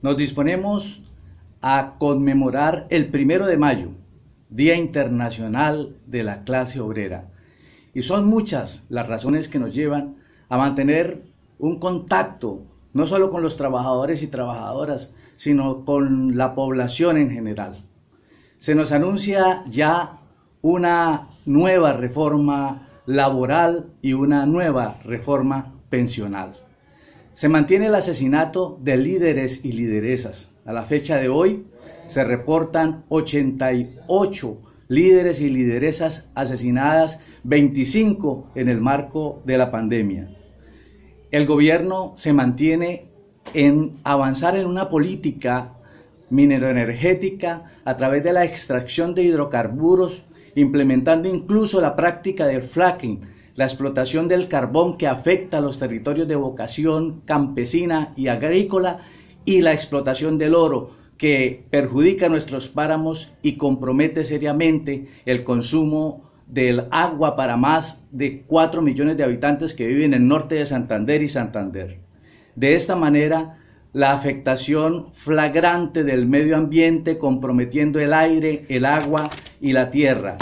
Nos disponemos a conmemorar el primero de mayo, Día Internacional de la Clase Obrera. Y son muchas las razones que nos llevan a mantener un contacto, no solo con los trabajadores y trabajadoras, sino con la población en general. Se nos anuncia ya una nueva reforma laboral y una nueva reforma pensional. Se mantiene el asesinato de líderes y lideresas. A la fecha de hoy se reportan 88 líderes y lideresas asesinadas, 25 en el marco de la pandemia. El gobierno se mantiene en avanzar en una política mineroenergética a través de la extracción de hidrocarburos, implementando incluso la práctica del fracking, la explotación del carbón que afecta a los territorios de vocación campesina y agrícola y la explotación del oro que perjudica nuestros páramos y compromete seriamente el consumo del agua para más de 4 millones de habitantes que viven en el norte de Santander y Santander. De esta manera, la afectación flagrante del medio ambiente comprometiendo el aire, el agua y la tierra,